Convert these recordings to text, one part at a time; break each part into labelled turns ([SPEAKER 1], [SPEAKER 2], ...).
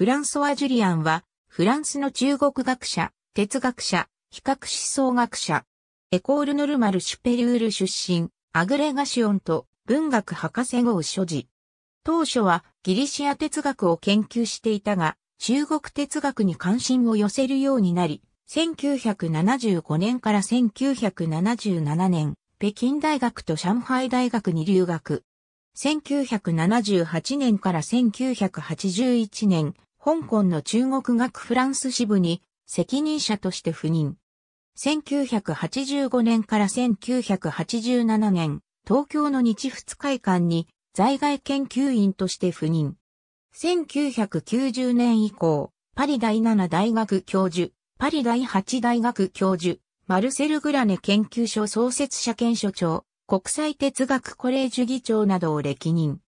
[SPEAKER 1] フランソワ・ジュリアンは、フランスの中国学者、哲学者、比較思想学者、エコール・ノルマル・シュペリュール出身、アグレガシオンと文学博士号を所持。当初はギリシア哲学を研究していたが、中国哲学に関心を寄せるようになり、1975年から1977年、北京大学と上海大学に留学。1978年から1981年、香港の中国学フランス支部に責任者として赴任。1985年から1987年、東京の日仏会館に在外研究員として赴任。1990年以降、パリ第七大学教授、パリ第八大学教授、マルセル・グラネ研究所創設者兼所長、国際哲学コレージュ議長などを歴任。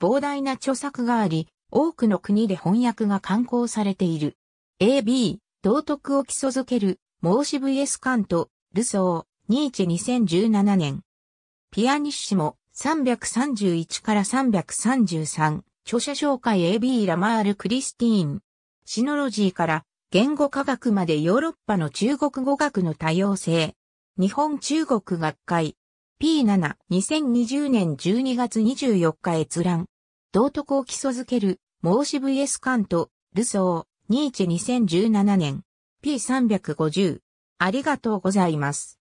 [SPEAKER 1] 膨大な著作があり、多くの国で翻訳が刊行されている。AB、道徳を基礎づける、申し VS カント、ルソー、ニーチェ2017年。ピアニッシモ、331から333、著者紹介 AB ラマール・クリスティーン。シノロジーから言語科学までヨーロッパの中国語学の多様性。日本中国学会。P7、2020年12月24日閲覧。道徳を基礎づける、モーシ VS カント、ルソー、ニーチェ2017年、P350。ありがと
[SPEAKER 2] うございます。